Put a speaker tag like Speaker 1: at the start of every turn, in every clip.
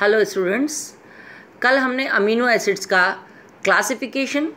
Speaker 1: hello students कल हमने amino acids का क्लासिफिकेशन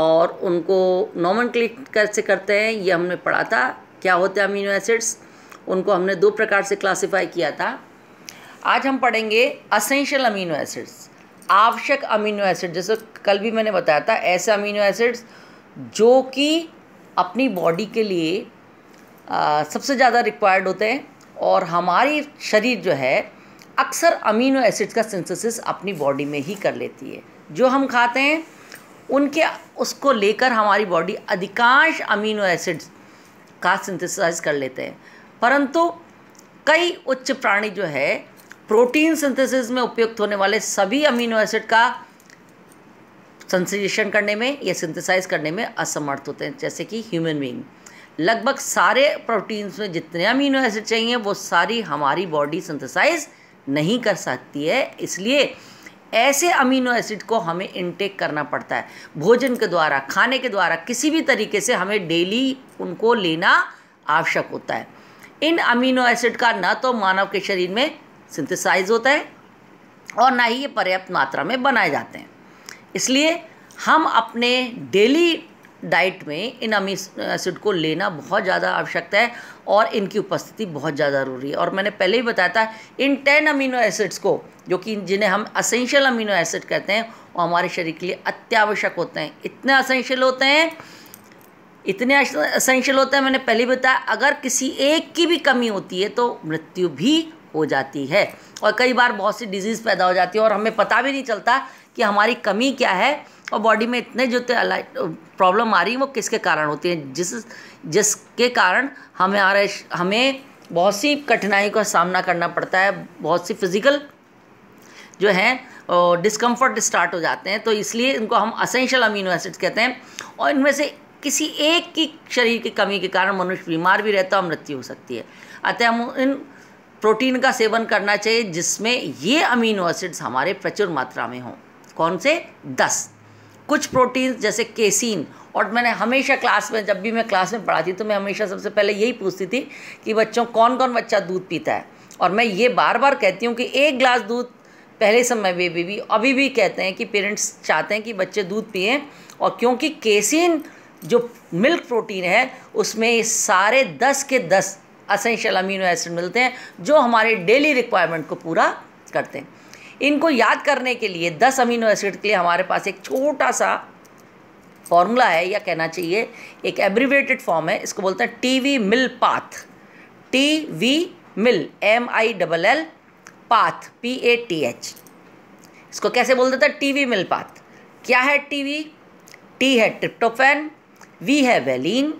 Speaker 1: और उनको नॉमन कैसे करते हैं ये हमने पढ़ा था क्या होते हैं अमीनो एसिड्स उनको हमने दो प्रकार से क्लासिफाई किया था आज हम पढ़ेंगे असेंशियल अमीनो एसिड्स आवश्यक अमीनो एसिड जैसे कल भी मैंने बताया था ऐसे अमीनो एसिड्स जो कि अपनी बॉडी के लिए आ, सबसे ज़्यादा रिक्वायर्ड होते हैं और हमारी शरीर जो है अक्सर अमीनो एसिड्स का सिंथेसिस अपनी बॉडी में ही कर लेती है जो हम खाते हैं उनके उसको लेकर हमारी बॉडी अधिकांश अमीनो एसिड्स का सिंथेसाइज कर लेते हैं परंतु कई उच्च प्राणी जो है प्रोटीन सिंथेसिस में उपयुक्त होने वाले सभी अमीनो एसिड का संश्लेषण करने में या सिंथेसाइज करने में असमर्थ होते हैं जैसे कि ह्यूमन बींग लगभग सारे प्रोटीन्स में जितने अमीनो एसिड चाहिए वो सारी हमारी बॉडी सिंथेसाइज नहीं कर सकती है इसलिए ऐसे अमीनो एसिड को हमें इनटेक करना पड़ता है भोजन के द्वारा खाने के द्वारा किसी भी तरीके से हमें डेली उनको लेना आवश्यक होता है इन अमीनो एसिड का ना तो मानव के शरीर में सिंथेसाइज होता है और ना ही ये पर्याप्त मात्रा में बनाए जाते हैं इसलिए हम अपने डेली डाइट में इन अमीस एसिड को लेना बहुत ज़्यादा आवश्यकता है और इनकी उपस्थिति बहुत ज़्यादा ज़रूरी है और मैंने पहले ही बताया था इन टेन अमीनो एसिड्स को जो कि जिन्हें हम असेंशियल अमीनो एसिड कहते हैं वो हमारे शरीर के लिए अत्यावश्यक होते हैं इतने असेंशियल होते हैं इतने असेंशियल होते हैं मैंने पहले बताया अगर किसी एक की भी कमी होती है तो मृत्यु भी हो जाती है और कई बार बहुत सी डिजीज़ पैदा हो जाती है और हमें पता भी नहीं चलता कि हमारी कमी क्या है और बॉडी में इतने जो प्रॉब्लम आ रही है वो किसके कारण होती है जिस जिसके कारण हमें आ रहे हमें बहुत सी कठिनाई का सामना करना पड़ता है बहुत सी फिज़िकल जो हैं डिस्कम्फर्ट स्टार्ट हो जाते हैं तो इसलिए इनको हम असेंशियल अमीनो एसिड कहते हैं और इनमें से किसी एक की शरीर की कमी के कारण मनुष्य बीमार भी रहता है और मृत्यु हो सकती है अतः हम इन प्रोटीन का सेवन करना चाहिए जिसमें ये अमीनो एसिड्स हमारे प्रचुर मात्रा में हों कौन से दस कुछ प्रोटीन्स जैसे केसिन और मैंने हमेशा क्लास में जब भी मैं क्लास में पढ़ाती तो मैं हमेशा सबसे पहले यही पूछती थी कि बच्चों कौन कौन बच्चा दूध पीता है और मैं ये बार बार कहती हूँ कि एक ग्लास दूध पहले समय में भी, भी अभी भी कहते हैं कि पेरेंट्स चाहते हैं कि बच्चे दूध पिए और क्योंकि केसिन जो मिल्क प्रोटीन है उसमें सारे दस के दस असेंशियल अमीनो एसिड मिलते हैं जो हमारे डेली रिक्वायरमेंट को पूरा करते हैं इनको याद करने के लिए दस अमीनो एसिड के लिए हमारे पास एक छोटा सा फॉर्मूला है या कहना चाहिए एक एब्रीवेटेड फॉर्म है इसको बोलते हैं T V mill path T V mill M I double L path P A T H इसको कैसे बोल देता है टी वी मिल पाथ क्या है टी वी टी है ट्रिप्टोफेन वी है वेलिन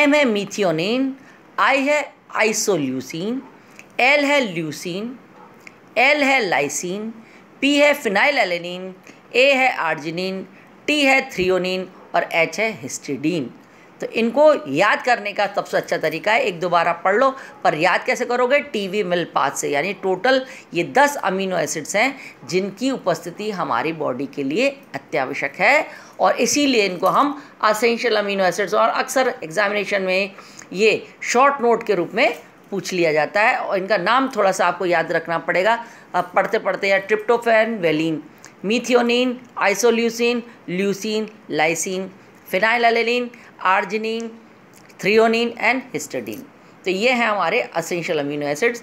Speaker 1: एम है मिथियोनिन आई है आइसोल्यूसिन एल है ल्यूसिन एल है लाइसिन पी है फिनाइल एलिनिन ए है आर्जिनिन टी है थ्रियोनिन और एच है हिस्टिडीन तो इनको याद करने का सबसे अच्छा तरीका है एक दोबारा पढ़ लो पर याद कैसे करोगे टीवी मिल पाथ से यानी टोटल ये दस अमीनो एसिड्स हैं जिनकी उपस्थिति हमारी बॉडी के लिए अत्यावश्यक है और इसीलिए इनको हम असेंशियल अमीनो एसिड्स और अक्सर एग्जामिनेशन में ये शॉर्ट नोट के रूप में पूछ लिया जाता है और इनका नाम थोड़ा सा आपको याद रखना पड़ेगा अब पढ़ते पढ़ते या tryptophan valine methionine isoleucine leucine lysine phenylalanine arginine threonine and histidine तो ये हैं हमारे असेंशियल अमीनो एसिड्स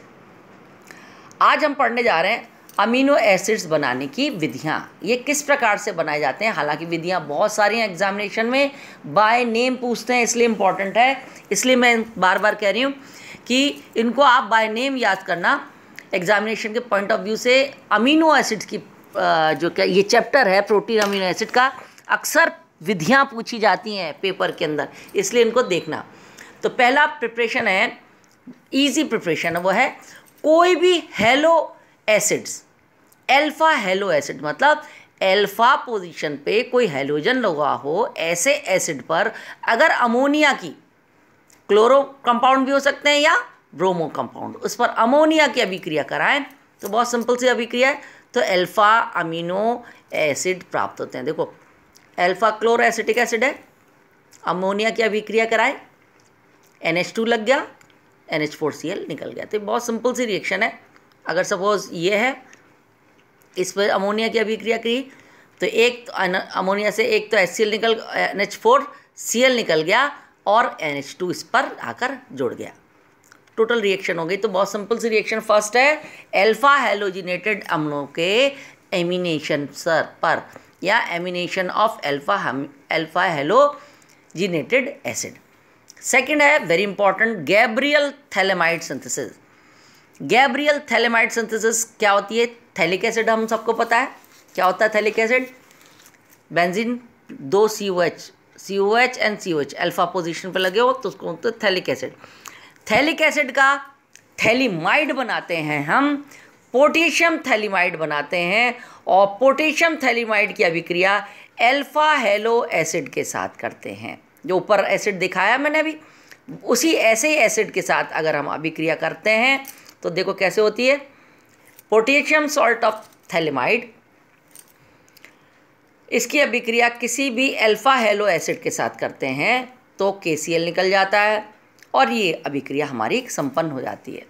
Speaker 1: आज हम पढ़ने जा रहे हैं अमीनो एसिड्स बनाने की विधियाँ ये किस प्रकार से बनाए जाते हैं हालांकि विधियाँ बहुत सारी हैं एग्जामिनेशन में बाय नेम पूछते हैं इसलिए इम्पॉर्टेंट है इसलिए मैं बार बार कह रही हूँ कि इनको आप बाय नेम याद करना एग्जामिनेशन के पॉइंट ऑफ व्यू से अमीनो एसिड्स की जो क्या ये चैप्टर है प्रोटीन अमीनो एसिड का अक्सर विधियाँ पूछी जाती हैं पेपर के अंदर इसलिए इनको देखना तो पहला प्रिपरेशन है ईजी प्रिपरेशन वो है कोई भी halo acids alpha halo acid मतलब एल्फ़ा पोजीशन पे कोई हेलोजन लगा हो ऐसे एसिड पर अगर अमोनिया की क्लोरो कंपाउंड भी हो सकते हैं या ब्रोमो कंपाउंड उस पर अमोनिया की अभिक्रिया कराएं तो बहुत सिंपल सी अभिक्रिया है तो अल्फा अमीनो एसिड प्राप्त होते हैं देखो अल्फा क्लोरो एसिटिक एसिड है अमोनिया की अभिक्रिया कराएं एन एच टू लग गया N H four C L निकल गया तो बहुत सिंपल सी रिएक्शन है अगर सपोज ये है इस पर अमोनिया की अभिक्रिया करी तो एक तो अमोनिया से एक तो एच सी एल निकल N H four C L निकल गया और एन एच टू इस पर आकर जुड़ गया टोटल रिएक्शन हो गई तो बहुत सिंपल सी रिएक्शन फर्स्ट है एल्फा हेलोजिनेटेड अम्लों के एमिनेशन सर पर या amination of alpha alpha halogenated acid second है very important Gabriel phthalimide synthesis Gabriel phthalimide synthesis क्या होती है थैलिक एसिड हम सबको पता है क्या होता है थैलिक एसिड बेंजिन दो C O H C O H and C O H alpha position पर लगे हो तो उसको बोलते हैं थैलिक एसिड थैलिक एसिड का थैलीमाइड बनाते हैं हम पोटेशियम थैलीमाइड बनाते हैं और पोटेशियम थैलीमाइड की अभिक्रिया एल्फा हेलो एसिड के साथ करते हैं जो ऊपर एसिड दिखाया मैंने अभी उसी ऐसे एसिड के साथ अगर हम अभिक्रिया करते हैं तो देखो कैसे होती है पोटेशियम सॉल्ट ऑफ थैलीमाइड इसकी अभिक्रिया किसी भी अल्फ़ा हेलो एसिड के साथ करते हैं तो के निकल जाता है और ये अभिक्रिया हमारी संपन्न हो जाती है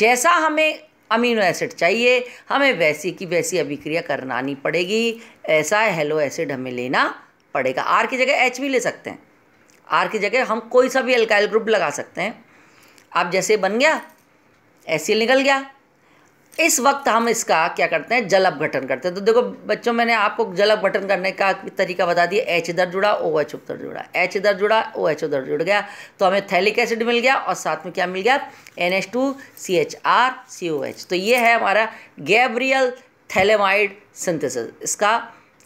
Speaker 1: जैसा हमें अमीनो एसिड चाहिए हमें वैसी की वैसी अभिक्रिया करनानी पड़ेगी ऐसा हेलो एसिड हमें लेना पड़ेगा आर की जगह एच भी ले सकते हैं आर की जगह हम कोई सा भी अल्काइल ग्रुप लगा सकते हैं आप जैसे बन गया एसियल निकल गया इस वक्त हम इसका क्या करते हैं जल अपघटन करते हैं तो देखो बच्चों मैंने आपको जल अपघटन करने का तरीका बता दिया एच इधर जुड़ा ओ एच उधर जुड़ा एच इधर जुड़ा ओ एच उधर जुड़ गया तो हमें थैलिक एसिड मिल गया और साथ में क्या मिल गया N H two C H R C O H तो ये है हमारा गैब्रियल थैलेमाइड सिंथेसिस इसका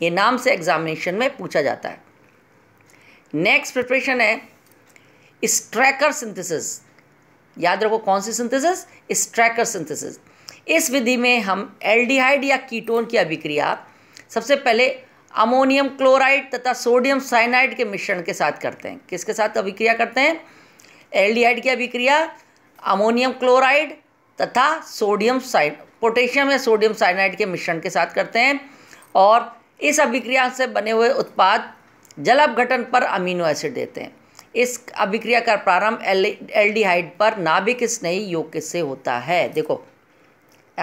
Speaker 1: ये नाम से एग्जामिनेशन में पूछा जाता है नेक्स्ट प्रिपरेशन है स्ट्रैकर सिंथेसिस याद रखो कौन सी सिंथेसिस स्ट्रैकर सिंथेसिस इस विधि में हम एल्डिहाइड या कीटोन की अभिक्रिया सबसे पहले अमोनियम क्लोराइड तथा सोडियम साइनाइड के मिश्रण के साथ करते हैं किसके साथ अभिक्रिया करते हैं एल्डिहाइड की अभिक्रिया अमोनियम क्लोराइड तथा सोडियम साइन पोटेशियम या सोडियम साइनाइड के मिश्रण के साथ करते हैं और इस अभिक्रिया से बने हुए उत्पाद जल अपघटन पर अमीनो एसिड देते हैं इस अभिक्रिया का प्रारंभ एल एल्डिहाइड पर नाभिक स्नेही योग से होता है देखो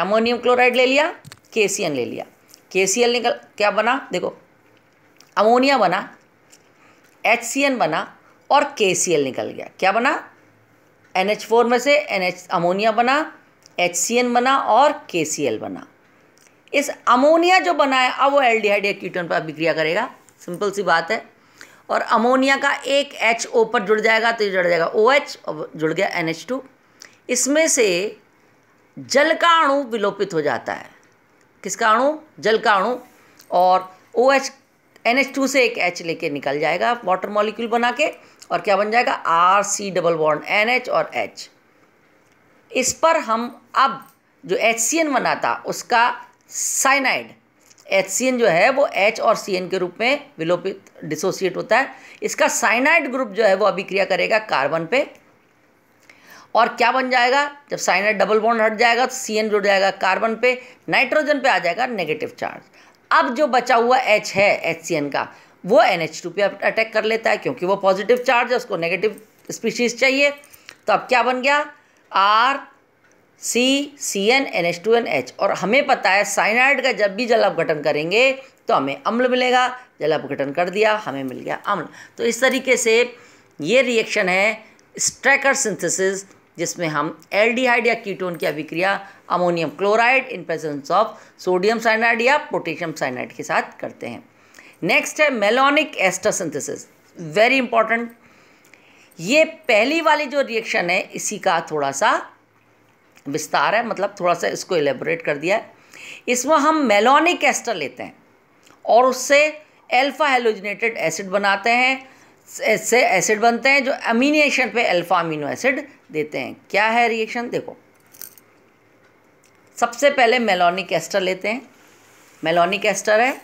Speaker 1: एमोनियम क्लोराइड ले लिया के ले लिया के निकल क्या बना देखो अमोनिया बना एच बना और के निकल गया क्या बना एन फोर में से एन अमोनिया बना एच बना और के बना इस अमोनिया जो बना है अब वो एल डी हाइड एक्टन पर अभिक्रिया करेगा सिंपल सी बात है और अमोनिया का एक एच ओ पर जुड़ जाएगा तो ये जुड़ जाएगा ओ OH एच और जुड़ गया एन एच टू इसमें से जल का अणु विलोपित हो जाता है किसका अणु जल का अणु और O H N H two से एक एच लेके निकल जाएगा वाटर मॉलिक्यूल बना के और क्या बन जाएगा R C double bond N H और एच इस पर हम अब जो एच सी एन बना था उसका साइनाइड एच सी एन जो है वो एच और सी एन के रूप में विलोपित डिसोसिएट होता है इसका साइनाइड ग्रुप जो है वो अभिक्रिया करेगा कार्बन पे और क्या बन जाएगा जब साइनाइड डबल बॉन्ड हट जाएगा तो सी एन जुड़ जाएगा कार्बन पे नाइट्रोजन पे आ जाएगा नेगेटिव चार्ज अब जो बचा हुआ एच है एच सी एन का वो एन एच टू पे अटैक कर लेता है क्योंकि वो पॉजिटिव चार्ज है उसको नेगेटिव स्पीशीज चाहिए तो अब क्या बन गया R C C N N H two N H और हमें पता है साइनाइड का जब भी जल अपघटन करेंगे तो हमें अम्ल मिलेगा जल अपघटन कर दिया हमें मिल गया अम्ल तो इस तरीके से ये रिएक्शन है स्ट्रैकर सिंथेसिस जिसमें हम एल्डिहाइड या कीटोन की अभिक्रिया ammonium chloride in presence of sodium cyanide या पोटेशियम साइनाइड के साथ करते हैं नेक्स्ट है malonic ester synthesis very important ये पहली वाली जो रिएक्शन है इसी का थोड़ा सा विस्तार है मतलब थोड़ा सा इसको एलेबोरेट कर दिया है इसमें हम मेलोनिक एस्टर लेते हैं और उससे एल्फा हेलोजिनेटेड एसिड बनाते हैं इससे एसिड बनते हैं जो अमीनेशन पे अल्फा अमीनो एसिड देते हैं क्या है रिएक्शन देखो सबसे पहले मेलोनिक एस्टर लेते हैं मेलोनिक एस्टर है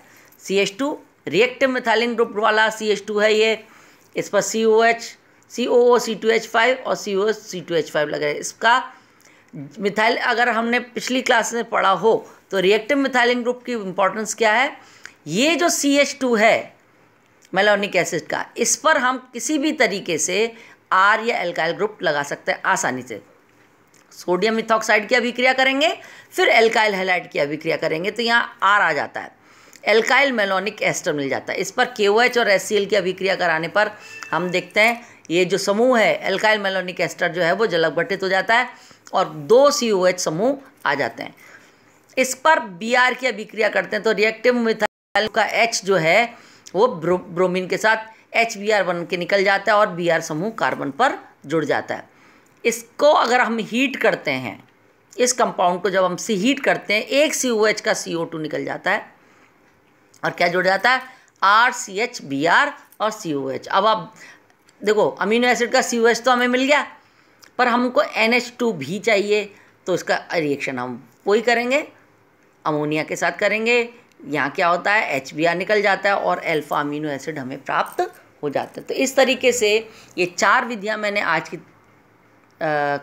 Speaker 1: C H two reactive methylene group वाला सी एच टू है ये इस पर C O H C O O C two H five और C O H C two H five लग रहा है इसका मिथाइल अगर हमने पिछली क्लास में पढ़ा हो तो रिएक्टिव मिथाइलिन ग्रुप की इम्पोर्टेंस क्या है ये जो सी एच टू है मेलोनिक एसिड का इस पर हम किसी भी तरीके से आर या एल्काइल ग्रुप लगा सकते हैं आसानी से सोडियम मिथॉक्साइड की अभिक्रिया करेंगे फिर एल्काइल हेलाइड की अभिक्रिया करेंगे तो यहाँ आर आ जाता है एल्काइल मेलोनिक एस्टर मिल जाता है इस पर के और एस की अभिक्रिया कराने पर हम देखते हैं ये जो समूह है एल्काइल मेलोनिक एस्टर जो है वो जलक घटित हो जाता है और दो सी समूह आ जाते हैं इस पर बी की अभिक्रिया करते हैं तो रिएक्टिव मिथाइल का एच जो है वो ब्रो, ब्रोमीन के साथ एच बी आर बन के निकल जाता है और बी आर समूह कार्बन पर जुड़ जाता है इसको अगर हम हीट करते हैं इस कंपाउंड को जब हम सी हीट करते हैं एक सी ओ एच का सी ओ टू निकल जाता है और क्या जुड़ जाता है R C H B R और सी ओ एच अब आप देखो अमीनो एसिड का सी ओ एच तो हमें मिल गया पर हमको एन एच टू भी चाहिए तो इसका रिएक्शन हम वही करेंगे अमोनिया के साथ करेंगे यहाँ क्या होता है एच बी आर निकल जाता है और एल्फा अमीनो एसिड हमें प्राप्त हो जाता है तो इस तरीके से ये चार विधियाँ मैंने आज की आ,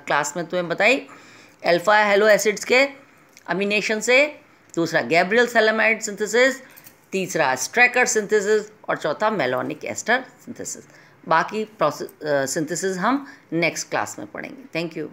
Speaker 1: क्लास में तुम्हें बताई अल्फा हेलो एसिड्स के अमीनेशन से दूसरा गैब्रियल सेलेमाइड सिंथेसिस तीसरा स्ट्रैकर सिंथेसिस और चौथा मेलोनिक एस्टर सिंथेसिस बाकी प्रोसेस सिंथेसिस हम नेक्स्ट क्लास में पढ़ेंगे थैंक यू